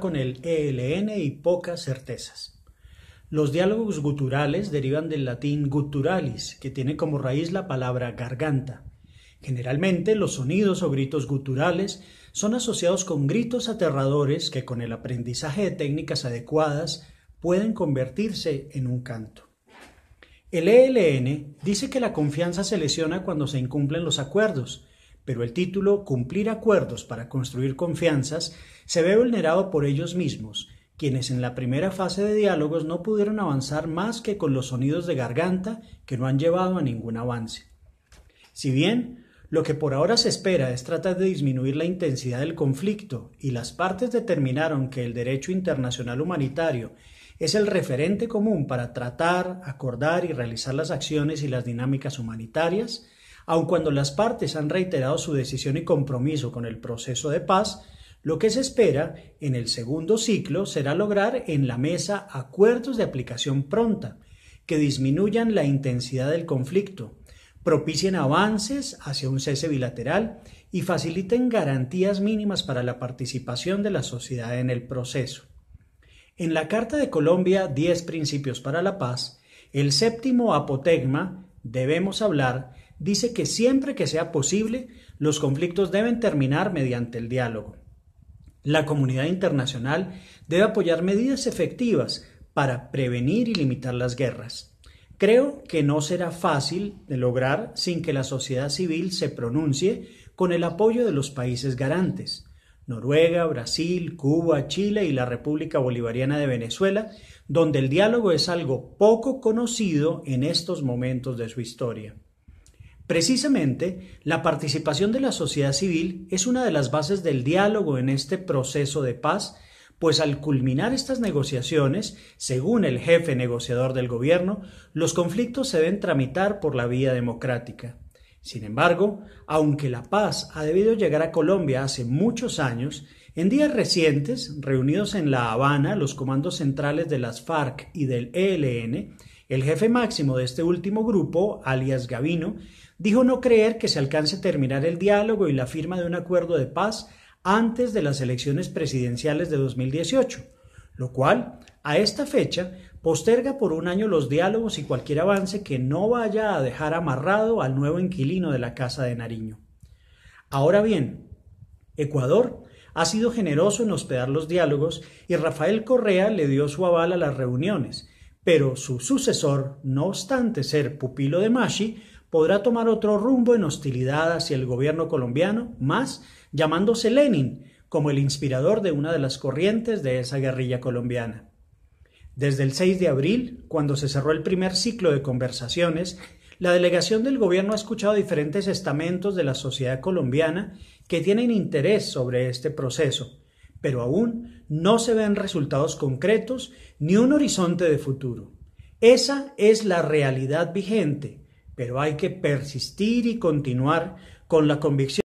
con el ELN y pocas certezas. Los diálogos guturales derivan del latín gutturalis, que tiene como raíz la palabra garganta. Generalmente los sonidos o gritos guturales son asociados con gritos aterradores que con el aprendizaje de técnicas adecuadas pueden convertirse en un canto. El ELN dice que la confianza se lesiona cuando se incumplen los acuerdos, pero el título Cumplir acuerdos para construir confianzas se ve vulnerado por ellos mismos, quienes en la primera fase de diálogos no pudieron avanzar más que con los sonidos de garganta que no han llevado a ningún avance. Si bien lo que por ahora se espera es tratar de disminuir la intensidad del conflicto y las partes determinaron que el derecho internacional humanitario es el referente común para tratar, acordar y realizar las acciones y las dinámicas humanitarias, Aun cuando las partes han reiterado su decisión y compromiso con el proceso de paz, lo que se espera en el segundo ciclo será lograr en la mesa acuerdos de aplicación pronta que disminuyan la intensidad del conflicto, propicien avances hacia un cese bilateral y faciliten garantías mínimas para la participación de la sociedad en el proceso. En la Carta de Colombia 10 Principios para la Paz, el séptimo apotegma, debemos hablar, dice que siempre que sea posible, los conflictos deben terminar mediante el diálogo. La comunidad internacional debe apoyar medidas efectivas para prevenir y limitar las guerras. Creo que no será fácil de lograr sin que la sociedad civil se pronuncie con el apoyo de los países garantes. Noruega, Brasil, Cuba, Chile y la República Bolivariana de Venezuela, donde el diálogo es algo poco conocido en estos momentos de su historia. Precisamente, la participación de la sociedad civil es una de las bases del diálogo en este proceso de paz, pues al culminar estas negociaciones, según el jefe negociador del gobierno, los conflictos se deben tramitar por la vía democrática. Sin embargo, aunque la paz ha debido llegar a Colombia hace muchos años, en días recientes, reunidos en La Habana los comandos centrales de las FARC y del ELN, el jefe máximo de este último grupo, alias Gavino, dijo no creer que se alcance a terminar el diálogo y la firma de un acuerdo de paz antes de las elecciones presidenciales de 2018, lo cual, a esta fecha, posterga por un año los diálogos y cualquier avance que no vaya a dejar amarrado al nuevo inquilino de la Casa de Nariño. Ahora bien, Ecuador ha sido generoso en hospedar los diálogos y Rafael Correa le dio su aval a las reuniones, pero su sucesor, no obstante ser pupilo de Mashi, podrá tomar otro rumbo en hostilidad hacia el gobierno colombiano, más llamándose Lenin, como el inspirador de una de las corrientes de esa guerrilla colombiana. Desde el 6 de abril, cuando se cerró el primer ciclo de conversaciones, la delegación del gobierno ha escuchado diferentes estamentos de la sociedad colombiana que tienen interés sobre este proceso, pero aún no se ven resultados concretos ni un horizonte de futuro. Esa es la realidad vigente, pero hay que persistir y continuar con la convicción